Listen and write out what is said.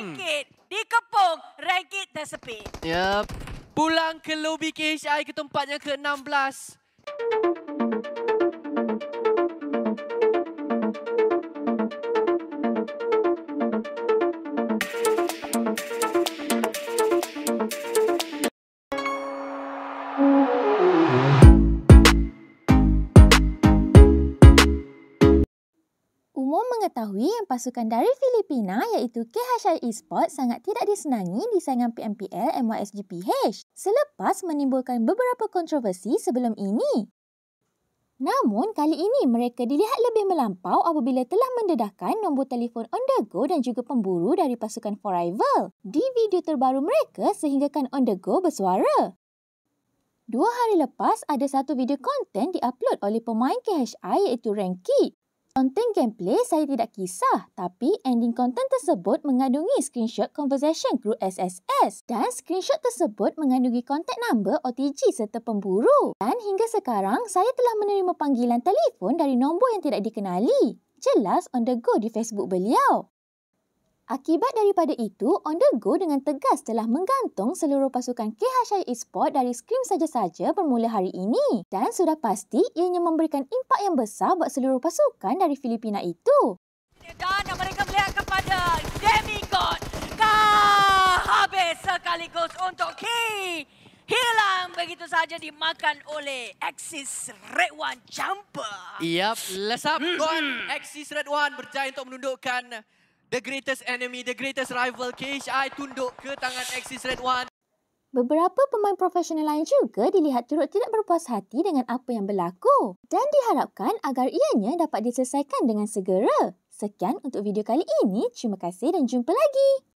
Rangkit dikepung, rakit tersepit. Yep. Pulang ke lobby KHI ke tempat yang ke-16. umum mengetahui yang pasukan dari Filipina iaitu KHR Esport sangat tidak disenangi di saingan PMPL MYSGPH selepas menimbulkan beberapa kontroversi sebelum ini. Namun kali ini mereka dilihat lebih melampau apabila telah mendedahkan nombor telefon on the go dan juga pemburu dari pasukan Forever di video terbaru mereka sehinggakan on the go bersuara. Dua hari lepas, ada satu video konten diupload oleh pemain KHI iaitu Ranky Konten gameplay saya tidak kisah tapi ending konten tersebut mengandungi screenshot conversation group SSS dan screenshot tersebut mengandungi kontak nombor OTG serta pemburu. Dan hingga sekarang saya telah menerima panggilan telefon dari nombor yang tidak dikenali. Jelas on the go di Facebook beliau. Akibat daripada itu, On The Go dengan tegas telah menggantung seluruh pasukan KHI Esports dari skrim saja-saja bermula hari ini. Dan sudah pasti ianya memberikan impak yang besar buat seluruh pasukan dari Filipina itu. Dan mereka melihat kepada Demigod. Kah habis sekaligus untuk K. Hilang begitu saja dimakan oleh Axis Red One Jumper. Yap, lesap. Hmm. Axis Red One berjaya untuk menundukkan the greatest enemy, the greatest rival, KHI tunduk ke tangan Axis Red One. Beberapa pemain profesional lain juga dilihat turut tidak berpuas hati dengan apa yang berlaku dan diharapkan agar ianya dapat diselesaikan dengan segera. Sekian untuk video kali ini. Terima kasih dan jumpa lagi.